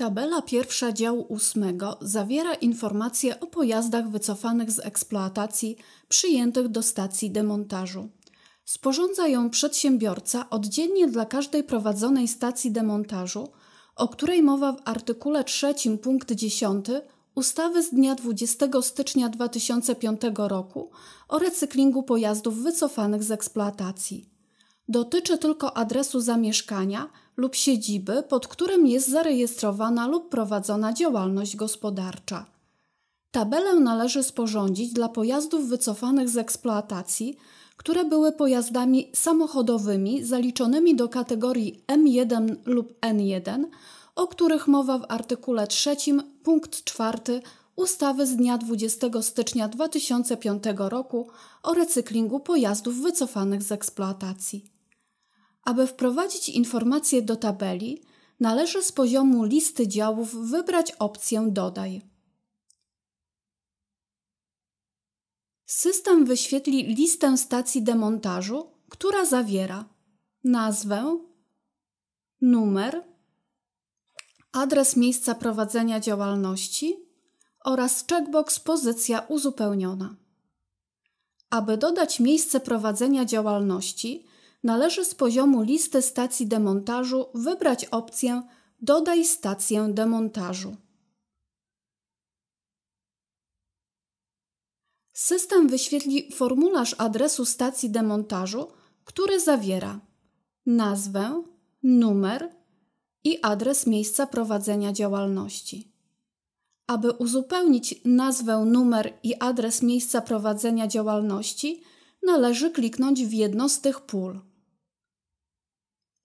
Tabela pierwsza działu ósmego zawiera informacje o pojazdach wycofanych z eksploatacji przyjętych do stacji demontażu. Sporządza ją przedsiębiorca oddzielnie dla każdej prowadzonej stacji demontażu, o której mowa w artykule 3 punkt 10 ustawy z dnia 20 stycznia 2005 roku o recyklingu pojazdów wycofanych z eksploatacji. Dotyczy tylko adresu zamieszkania – lub siedziby, pod którym jest zarejestrowana lub prowadzona działalność gospodarcza. Tabelę należy sporządzić dla pojazdów wycofanych z eksploatacji, które były pojazdami samochodowymi zaliczonymi do kategorii M1 lub N1, o których mowa w artykule 3 punkt 4 ustawy z dnia 20 stycznia 2005 roku o recyklingu pojazdów wycofanych z eksploatacji. Aby wprowadzić informacje do tabeli, należy z poziomu listy działów wybrać opcję Dodaj. System wyświetli listę stacji demontażu, która zawiera nazwę, numer, adres miejsca prowadzenia działalności oraz checkbox Pozycja uzupełniona. Aby dodać miejsce prowadzenia działalności, należy z poziomu listy stacji demontażu wybrać opcję Dodaj stację demontażu. System wyświetli formularz adresu stacji demontażu, który zawiera nazwę, numer i adres miejsca prowadzenia działalności. Aby uzupełnić nazwę, numer i adres miejsca prowadzenia działalności, należy kliknąć w jedno z tych pól.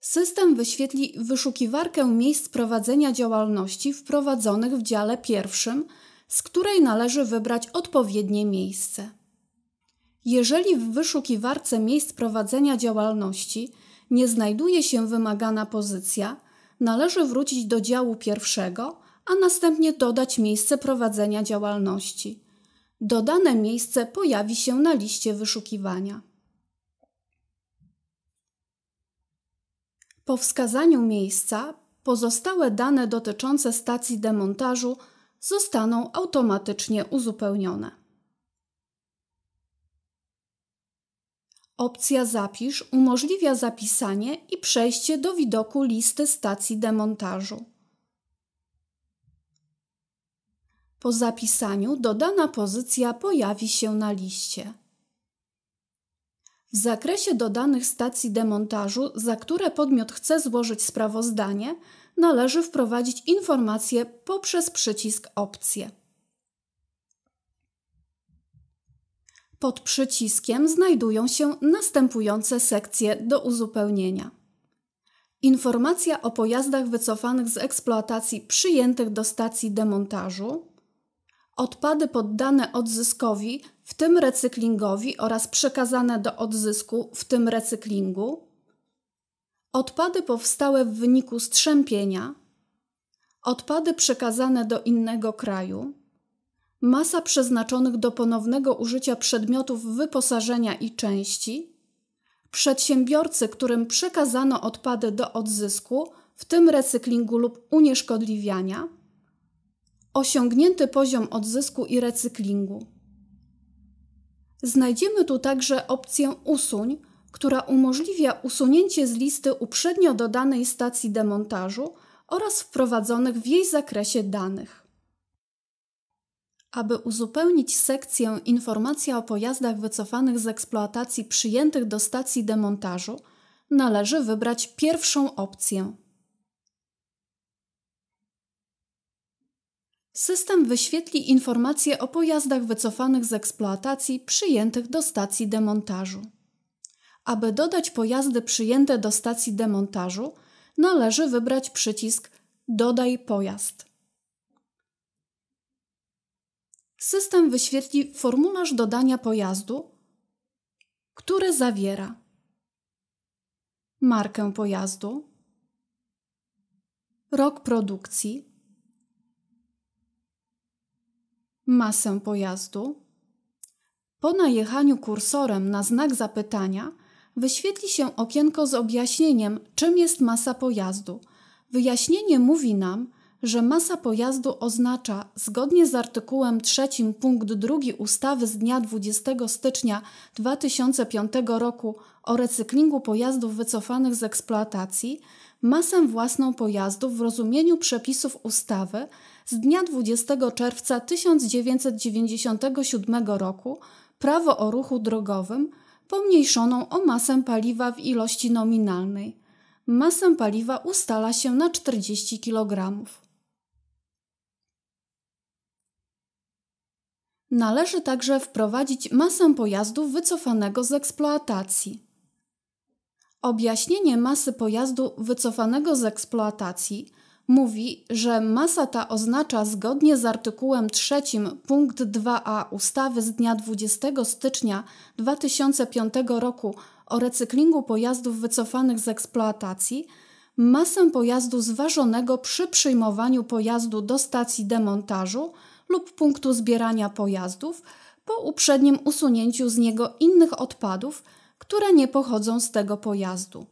System wyświetli wyszukiwarkę miejsc prowadzenia działalności wprowadzonych w dziale pierwszym, z której należy wybrać odpowiednie miejsce. Jeżeli w wyszukiwarce miejsc prowadzenia działalności nie znajduje się wymagana pozycja, należy wrócić do działu pierwszego, a następnie dodać miejsce prowadzenia działalności. Dodane miejsce pojawi się na liście wyszukiwania. Po wskazaniu miejsca pozostałe dane dotyczące stacji demontażu zostaną automatycznie uzupełnione. Opcja Zapisz umożliwia zapisanie i przejście do widoku listy stacji demontażu. Po zapisaniu dodana pozycja pojawi się na liście. W zakresie dodanych stacji demontażu, za które podmiot chce złożyć sprawozdanie, należy wprowadzić informacje poprzez przycisk Opcje. Pod przyciskiem znajdują się następujące sekcje do uzupełnienia. Informacja o pojazdach wycofanych z eksploatacji przyjętych do stacji demontażu, odpady poddane odzyskowi w tym recyklingowi oraz przekazane do odzysku w tym recyklingu, odpady powstałe w wyniku strzępienia, odpady przekazane do innego kraju, masa przeznaczonych do ponownego użycia przedmiotów wyposażenia i części, przedsiębiorcy, którym przekazano odpady do odzysku, w tym recyklingu lub unieszkodliwiania, osiągnięty poziom odzysku i recyklingu. Znajdziemy tu także opcję Usuń, która umożliwia usunięcie z listy uprzednio dodanej stacji demontażu oraz wprowadzonych w jej zakresie danych. Aby uzupełnić sekcję Informacja o pojazdach wycofanych z eksploatacji przyjętych do stacji demontażu, należy wybrać pierwszą opcję System wyświetli informacje o pojazdach wycofanych z eksploatacji przyjętych do stacji demontażu. Aby dodać pojazdy przyjęte do stacji demontażu, należy wybrać przycisk Dodaj pojazd. System wyświetli formularz dodania pojazdu, który zawiera markę pojazdu, rok produkcji, masę pojazdu. Po najechaniu kursorem na znak zapytania wyświetli się okienko z objaśnieniem, czym jest masa pojazdu. Wyjaśnienie mówi nam, że masa pojazdu oznacza, zgodnie z artykułem 3 punkt 2 ustawy z dnia 20 stycznia 2005 roku o recyklingu pojazdów wycofanych z eksploatacji, masę własną pojazdu w rozumieniu przepisów ustawy z dnia 20 czerwca 1997 roku prawo o ruchu drogowym pomniejszoną o masę paliwa w ilości nominalnej. Masę paliwa ustala się na 40 kg. Należy także wprowadzić masę pojazdu wycofanego z eksploatacji. Objaśnienie masy pojazdu wycofanego z eksploatacji mówi, że masa ta oznacza zgodnie z artykułem 3 punkt 2a ustawy z dnia 20 stycznia 2005 roku o recyklingu pojazdów wycofanych z eksploatacji masę pojazdu zważonego przy przyjmowaniu pojazdu do stacji demontażu lub punktu zbierania pojazdów po uprzednim usunięciu z niego innych odpadów, które nie pochodzą z tego pojazdu.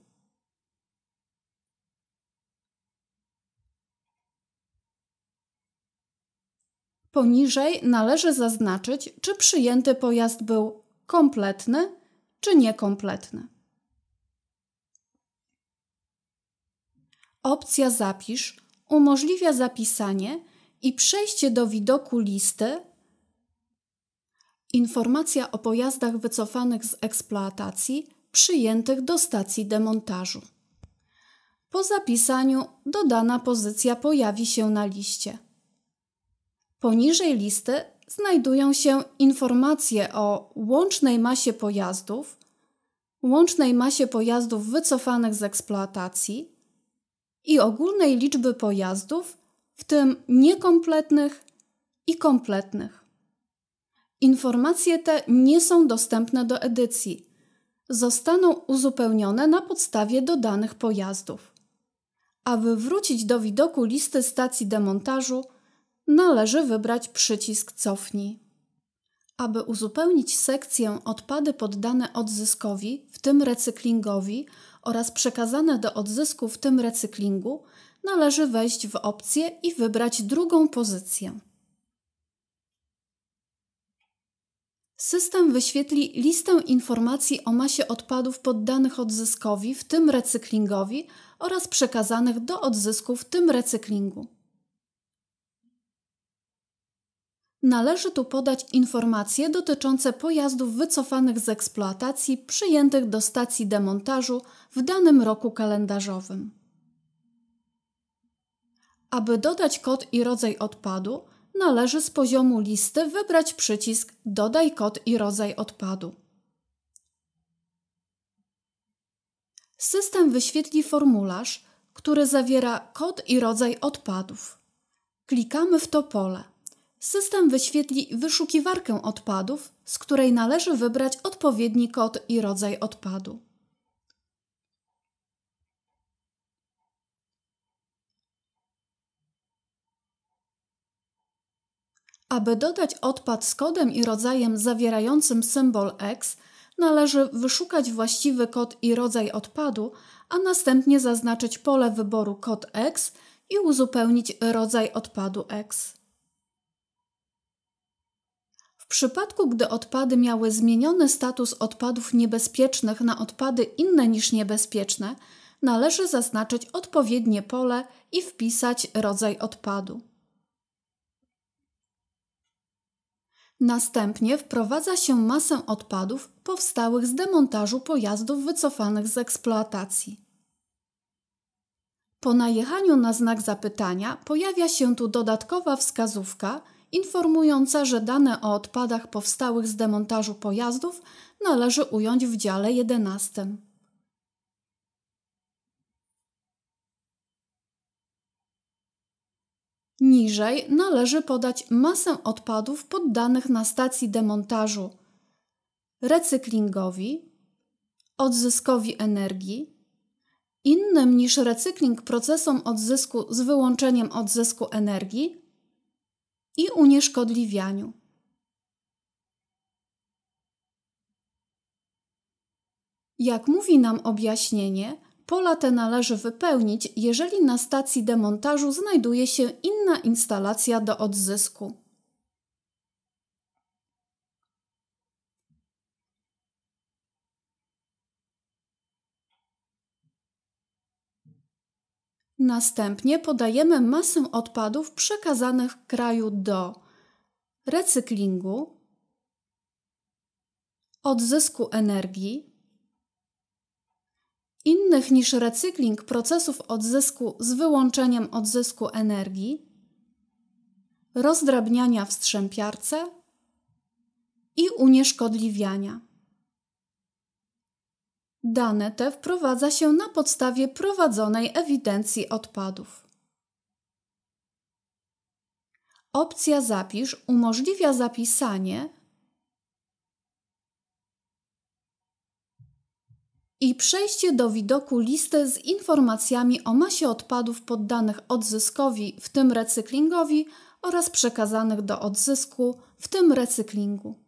Poniżej należy zaznaczyć, czy przyjęty pojazd był kompletny czy niekompletny. Opcja Zapisz umożliwia zapisanie i przejście do widoku listy. Informacja o pojazdach wycofanych z eksploatacji przyjętych do stacji demontażu. Po zapisaniu dodana pozycja pojawi się na liście. Poniżej listy znajdują się informacje o łącznej masie pojazdów, łącznej masie pojazdów wycofanych z eksploatacji i ogólnej liczby pojazdów, w tym niekompletnych i kompletnych. Informacje te nie są dostępne do edycji. Zostaną uzupełnione na podstawie dodanych pojazdów. Aby wrócić do widoku listy stacji demontażu, należy wybrać przycisk Cofnij. Aby uzupełnić sekcję odpady poddane odzyskowi, w tym recyklingowi oraz przekazane do odzysku, w tym recyklingu, należy wejść w opcję i wybrać drugą pozycję. System wyświetli listę informacji o masie odpadów poddanych odzyskowi, w tym recyklingowi oraz przekazanych do odzysku, w tym recyklingu. Należy tu podać informacje dotyczące pojazdów wycofanych z eksploatacji przyjętych do stacji demontażu w danym roku kalendarzowym. Aby dodać kod i rodzaj odpadu, należy z poziomu listy wybrać przycisk Dodaj kod i rodzaj odpadu. System wyświetli formularz, który zawiera kod i rodzaj odpadów. Klikamy w to pole. System wyświetli wyszukiwarkę odpadów, z której należy wybrać odpowiedni kod i rodzaj odpadu. Aby dodać odpad z kodem i rodzajem zawierającym symbol X, należy wyszukać właściwy kod i rodzaj odpadu, a następnie zaznaczyć pole wyboru kod X i uzupełnić rodzaj odpadu X. W przypadku, gdy odpady miały zmieniony status odpadów niebezpiecznych na odpady inne niż niebezpieczne, należy zaznaczyć odpowiednie pole i wpisać rodzaj odpadu. Następnie wprowadza się masę odpadów powstałych z demontażu pojazdów wycofanych z eksploatacji. Po najechaniu na znak zapytania pojawia się tu dodatkowa wskazówka – informująca, że dane o odpadach powstałych z demontażu pojazdów należy ująć w dziale 11. Niżej należy podać masę odpadów poddanych na stacji demontażu recyklingowi, odzyskowi energii, innym niż recykling procesom odzysku z wyłączeniem odzysku energii i unieszkodliwianiu. Jak mówi nam objaśnienie, pola te należy wypełnić, jeżeli na stacji demontażu znajduje się inna instalacja do odzysku. Następnie podajemy masę odpadów przekazanych kraju do recyklingu, odzysku energii, innych niż recykling procesów odzysku z wyłączeniem odzysku energii, rozdrabniania w strzępiarce i unieszkodliwiania. Dane te wprowadza się na podstawie prowadzonej ewidencji odpadów. Opcja Zapisz umożliwia zapisanie i przejście do widoku listy z informacjami o masie odpadów poddanych odzyskowi, w tym recyklingowi oraz przekazanych do odzysku, w tym recyklingu.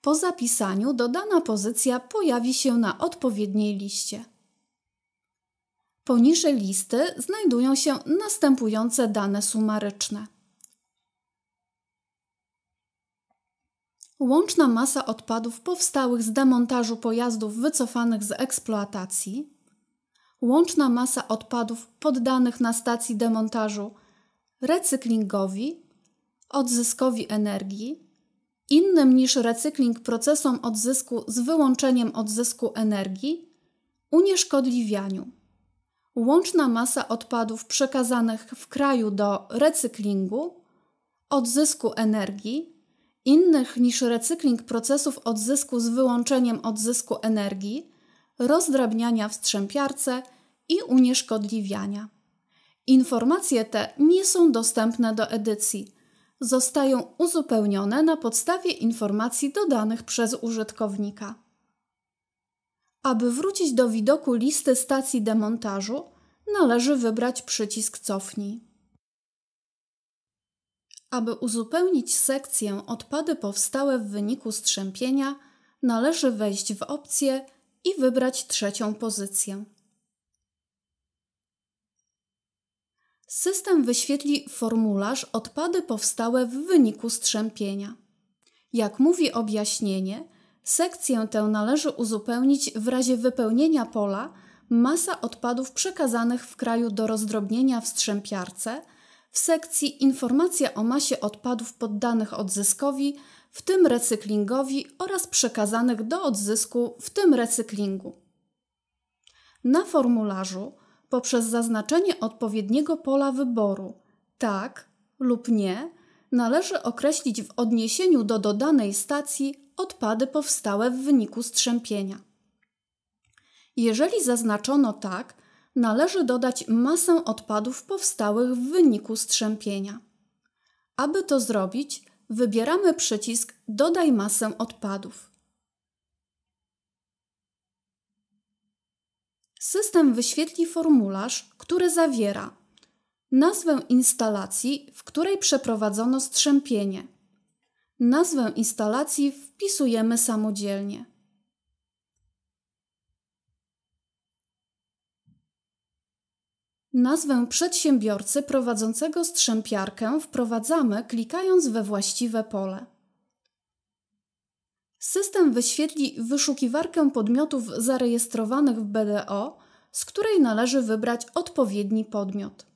Po zapisaniu dodana pozycja pojawi się na odpowiedniej liście. Poniżej listy znajdują się następujące dane sumaryczne. Łączna masa odpadów powstałych z demontażu pojazdów wycofanych z eksploatacji, łączna masa odpadów poddanych na stacji demontażu recyklingowi, odzyskowi energii, innym niż recykling procesom odzysku z wyłączeniem odzysku energii unieszkodliwianiu. Łączna masa odpadów przekazanych w kraju do recyklingu, odzysku energii, innych niż recykling procesów odzysku z wyłączeniem odzysku energii, rozdrabniania w strzępiarce i unieszkodliwiania. Informacje te nie są dostępne do edycji zostają uzupełnione na podstawie informacji dodanych przez użytkownika. Aby wrócić do widoku listy stacji demontażu, należy wybrać przycisk Cofnij. Aby uzupełnić sekcję Odpady powstałe w wyniku strzępienia, należy wejść w opcję i wybrać trzecią pozycję. System wyświetli formularz odpady powstałe w wyniku strzępienia. Jak mówi objaśnienie, sekcję tę należy uzupełnić w razie wypełnienia pola masa odpadów przekazanych w kraju do rozdrobnienia w strzępiarce w sekcji informacja o masie odpadów poddanych odzyskowi, w tym recyklingowi oraz przekazanych do odzysku, w tym recyklingu. Na formularzu poprzez zaznaczenie odpowiedniego pola wyboru tak lub nie należy określić w odniesieniu do dodanej stacji odpady powstałe w wyniku strzępienia. Jeżeli zaznaczono tak, należy dodać masę odpadów powstałych w wyniku strzępienia. Aby to zrobić, wybieramy przycisk Dodaj masę odpadów. System wyświetli formularz, który zawiera nazwę instalacji, w której przeprowadzono strzępienie. Nazwę instalacji wpisujemy samodzielnie. Nazwę przedsiębiorcy prowadzącego strzępiarkę wprowadzamy klikając we właściwe pole. System wyświetli wyszukiwarkę podmiotów zarejestrowanych w BDO z której należy wybrać odpowiedni podmiot.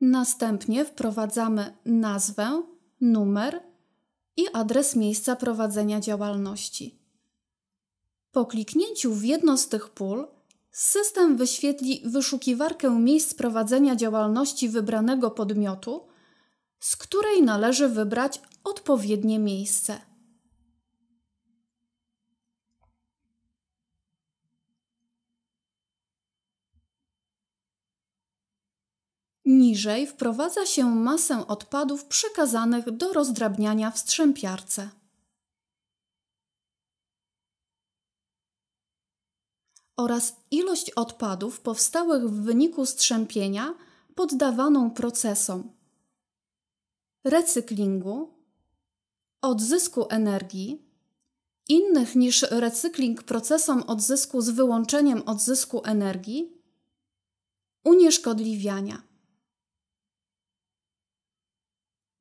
Następnie wprowadzamy nazwę, numer i adres miejsca prowadzenia działalności. Po kliknięciu w jedno z tych pól System wyświetli wyszukiwarkę miejsc prowadzenia działalności wybranego podmiotu, z której należy wybrać odpowiednie miejsce. Niżej wprowadza się masę odpadów przekazanych do rozdrabniania w strzępiarce. oraz ilość odpadów powstałych w wyniku strzępienia poddawaną procesom recyklingu, odzysku energii, innych niż recykling procesom odzysku z wyłączeniem odzysku energii, unieszkodliwiania.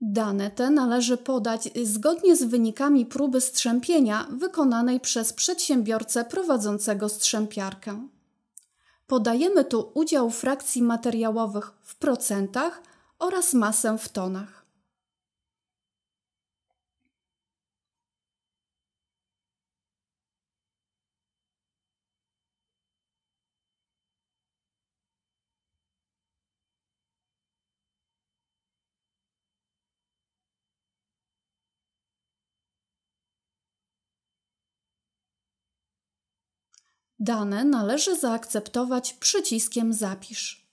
Dane te należy podać zgodnie z wynikami próby strzępienia wykonanej przez przedsiębiorcę prowadzącego strzępiarkę. Podajemy tu udział frakcji materiałowych w procentach oraz masę w tonach. Dane należy zaakceptować przyciskiem Zapisz.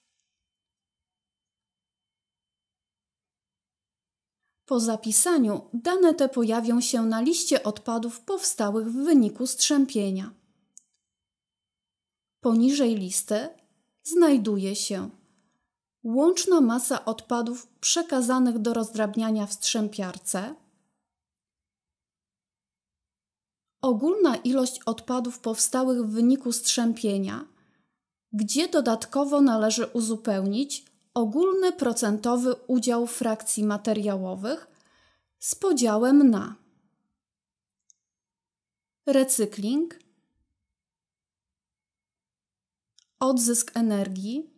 Po zapisaniu dane te pojawią się na liście odpadów powstałych w wyniku strzępienia. Poniżej listy znajduje się łączna masa odpadów przekazanych do rozdrabniania w strzępiarce – ogólna ilość odpadów powstałych w wyniku strzępienia, gdzie dodatkowo należy uzupełnić ogólny procentowy udział frakcji materiałowych z podziałem na recykling, odzysk energii,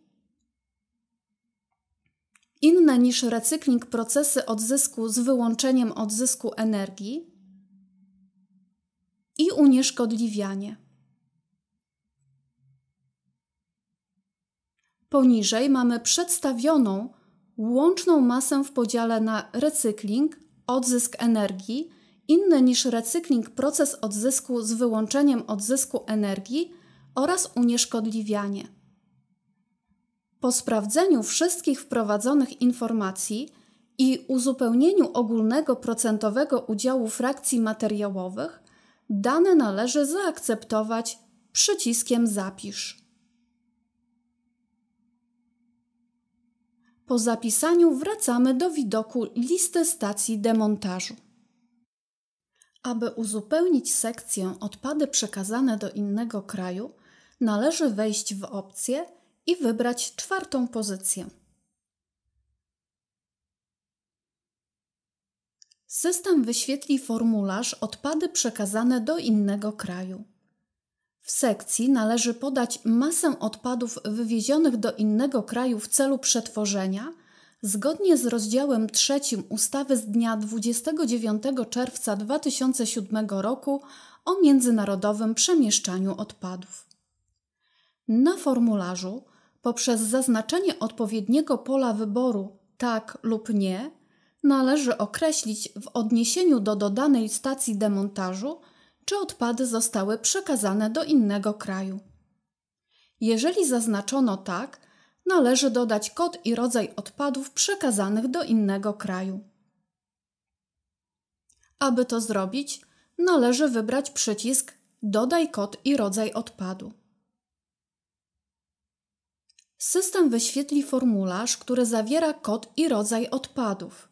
inne niż recykling procesy odzysku z wyłączeniem odzysku energii, i unieszkodliwianie. Poniżej mamy przedstawioną łączną masę w podziale na recykling, odzysk energii, inny niż recykling proces odzysku z wyłączeniem odzysku energii oraz unieszkodliwianie. Po sprawdzeniu wszystkich wprowadzonych informacji i uzupełnieniu ogólnego procentowego udziału frakcji materiałowych dane należy zaakceptować przyciskiem Zapisz. Po zapisaniu wracamy do widoku listy stacji demontażu. Aby uzupełnić sekcję Odpady przekazane do innego kraju, należy wejść w opcję i wybrać czwartą pozycję. System wyświetli formularz odpady przekazane do innego kraju. W sekcji należy podać masę odpadów wywiezionych do innego kraju w celu przetworzenia, zgodnie z rozdziałem 3 ustawy z dnia 29 czerwca 2007 roku o międzynarodowym przemieszczaniu odpadów. Na formularzu, poprzez zaznaczenie odpowiedniego pola wyboru tak lub nie, należy określić w odniesieniu do dodanej stacji demontażu, czy odpady zostały przekazane do innego kraju. Jeżeli zaznaczono tak, należy dodać kod i rodzaj odpadów przekazanych do innego kraju. Aby to zrobić, należy wybrać przycisk Dodaj kod i rodzaj odpadu. System wyświetli formularz, który zawiera kod i rodzaj odpadów.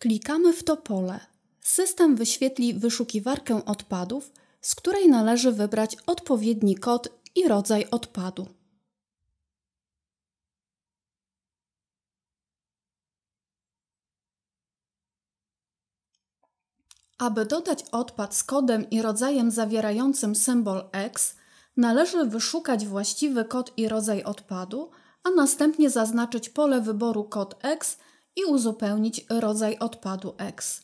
Klikamy w to pole. System wyświetli wyszukiwarkę odpadów, z której należy wybrać odpowiedni kod i rodzaj odpadu. Aby dodać odpad z kodem i rodzajem zawierającym symbol X, należy wyszukać właściwy kod i rodzaj odpadu, a następnie zaznaczyć pole wyboru kod X i uzupełnić rodzaj odpadu X.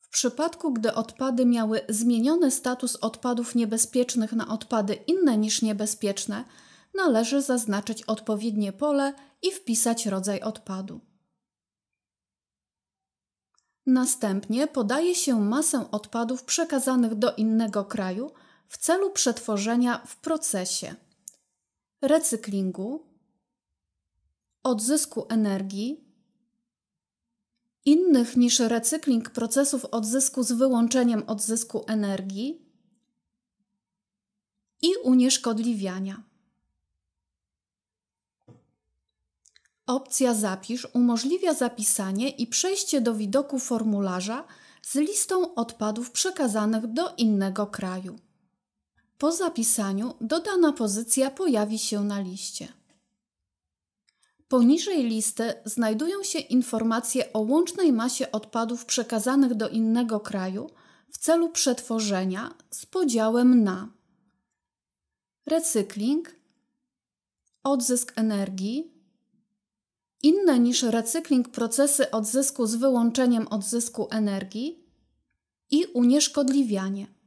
W przypadku, gdy odpady miały zmieniony status odpadów niebezpiecznych na odpady inne niż niebezpieczne, należy zaznaczyć odpowiednie pole i wpisać rodzaj odpadu. Następnie podaje się masę odpadów przekazanych do innego kraju w celu przetworzenia w procesie recyklingu, odzysku energii, innych niż recykling procesów odzysku z wyłączeniem odzysku energii i unieszkodliwiania. Opcja Zapisz umożliwia zapisanie i przejście do widoku formularza z listą odpadów przekazanych do innego kraju. Po zapisaniu dodana pozycja pojawi się na liście. Poniżej listy znajdują się informacje o łącznej masie odpadów przekazanych do innego kraju w celu przetworzenia z podziałem na recykling, odzysk energii, inne niż recykling procesy odzysku z wyłączeniem odzysku energii i unieszkodliwianie.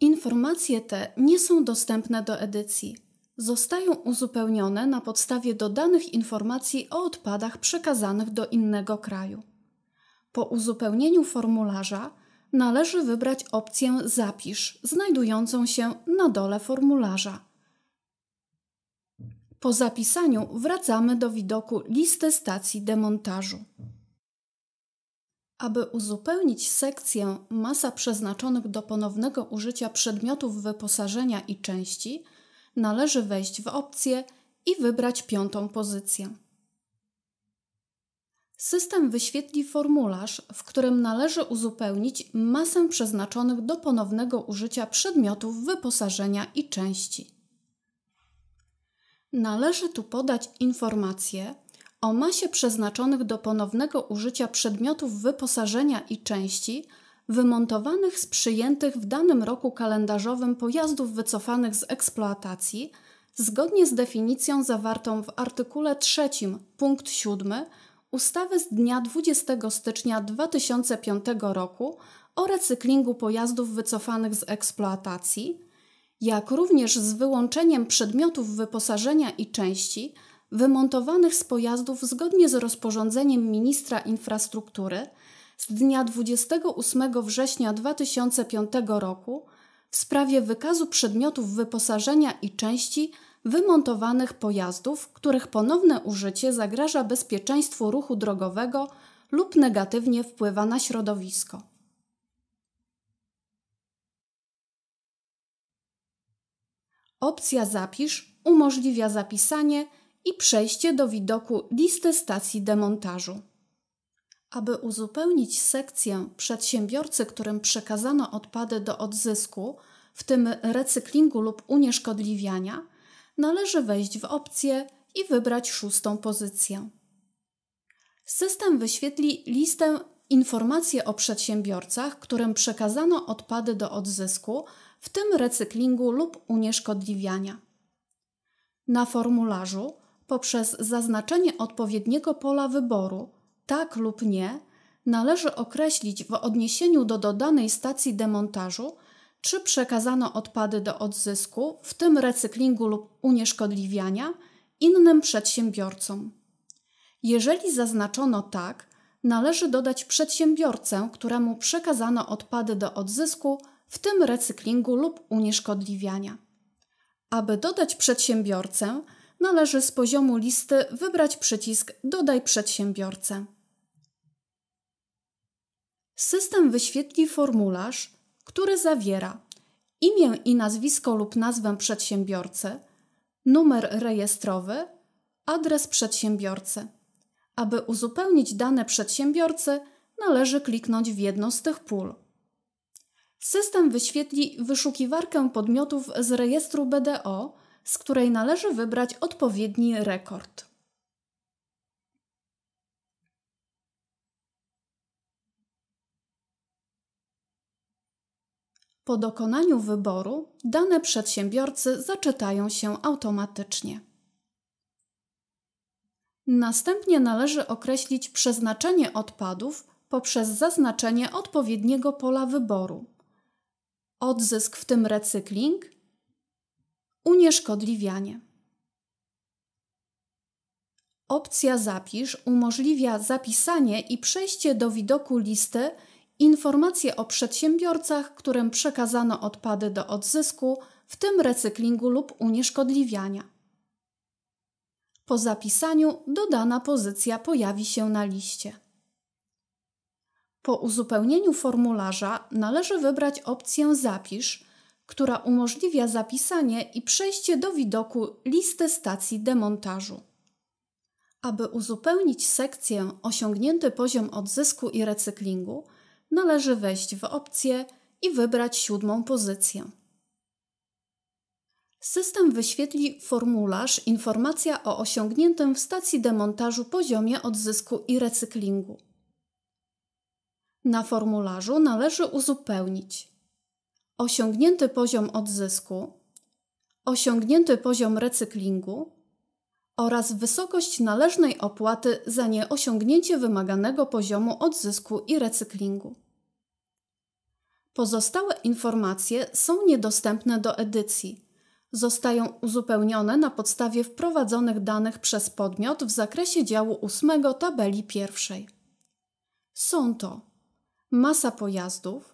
Informacje te nie są dostępne do edycji. Zostają uzupełnione na podstawie dodanych informacji o odpadach przekazanych do innego kraju. Po uzupełnieniu formularza należy wybrać opcję Zapisz, znajdującą się na dole formularza. Po zapisaniu wracamy do widoku listy stacji demontażu. Aby uzupełnić sekcję masa przeznaczonych do ponownego użycia przedmiotów wyposażenia i części, należy wejść w opcję i wybrać piątą pozycję. System wyświetli formularz, w którym należy uzupełnić masę przeznaczonych do ponownego użycia przedmiotów wyposażenia i części. Należy tu podać informację, o masie przeznaczonych do ponownego użycia przedmiotów wyposażenia i części wymontowanych z przyjętych w danym roku kalendarzowym pojazdów wycofanych z eksploatacji, zgodnie z definicją zawartą w artykule 3 punkt 7 ustawy z dnia 20 stycznia 2005 roku o recyklingu pojazdów wycofanych z eksploatacji, jak również z wyłączeniem przedmiotów wyposażenia i części – wymontowanych z pojazdów zgodnie z rozporządzeniem ministra infrastruktury z dnia 28 września 2005 roku w sprawie wykazu przedmiotów wyposażenia i części wymontowanych pojazdów, których ponowne użycie zagraża bezpieczeństwu ruchu drogowego lub negatywnie wpływa na środowisko. Opcja Zapisz umożliwia zapisanie i przejście do widoku listy stacji demontażu. Aby uzupełnić sekcję przedsiębiorcy, którym przekazano odpady do odzysku, w tym recyklingu lub unieszkodliwiania, należy wejść w opcję i wybrać szóstą pozycję. System wyświetli listę informacji o przedsiębiorcach, którym przekazano odpady do odzysku, w tym recyklingu lub unieszkodliwiania. Na formularzu poprzez zaznaczenie odpowiedniego pola wyboru, tak lub nie, należy określić w odniesieniu do dodanej stacji demontażu, czy przekazano odpady do odzysku, w tym recyklingu lub unieszkodliwiania, innym przedsiębiorcom. Jeżeli zaznaczono tak, należy dodać przedsiębiorcę, któremu przekazano odpady do odzysku, w tym recyklingu lub unieszkodliwiania. Aby dodać przedsiębiorcę, należy z poziomu listy wybrać przycisk Dodaj przedsiębiorcę. System wyświetli formularz, który zawiera imię i nazwisko lub nazwę przedsiębiorcy, numer rejestrowy, adres przedsiębiorcy. Aby uzupełnić dane przedsiębiorcy, należy kliknąć w jedno z tych pól. System wyświetli wyszukiwarkę podmiotów z rejestru BDO z której należy wybrać odpowiedni rekord. Po dokonaniu wyboru dane przedsiębiorcy zaczytają się automatycznie. Następnie należy określić przeznaczenie odpadów poprzez zaznaczenie odpowiedniego pola wyboru. Odzysk, w tym recykling, Unieszkodliwianie. Opcja Zapisz umożliwia zapisanie i przejście do widoku listy informacje o przedsiębiorcach, którym przekazano odpady do odzysku, w tym recyklingu lub unieszkodliwiania. Po zapisaniu dodana pozycja pojawi się na liście. Po uzupełnieniu formularza należy wybrać opcję Zapisz która umożliwia zapisanie i przejście do widoku listy stacji demontażu. Aby uzupełnić sekcję Osiągnięty poziom odzysku i recyklingu, należy wejść w opcję i wybrać siódmą pozycję. System wyświetli formularz Informacja o osiągniętym w stacji demontażu poziomie odzysku i recyklingu. Na formularzu należy uzupełnić osiągnięty poziom odzysku, osiągnięty poziom recyklingu oraz wysokość należnej opłaty za nieosiągnięcie wymaganego poziomu odzysku i recyklingu. Pozostałe informacje są niedostępne do edycji. Zostają uzupełnione na podstawie wprowadzonych danych przez podmiot w zakresie działu 8 tabeli pierwszej. Są to masa pojazdów,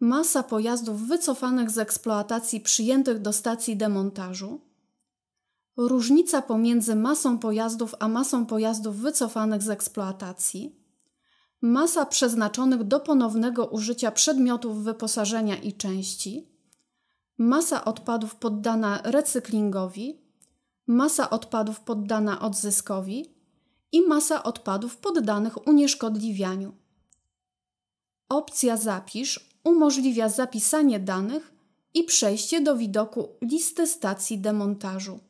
masa pojazdów wycofanych z eksploatacji przyjętych do stacji demontażu, różnica pomiędzy masą pojazdów a masą pojazdów wycofanych z eksploatacji, masa przeznaczonych do ponownego użycia przedmiotów wyposażenia i części, masa odpadów poddana recyklingowi, masa odpadów poddana odzyskowi i masa odpadów poddanych unieszkodliwianiu. Opcja zapisz umożliwia zapisanie danych i przejście do widoku listy stacji demontażu.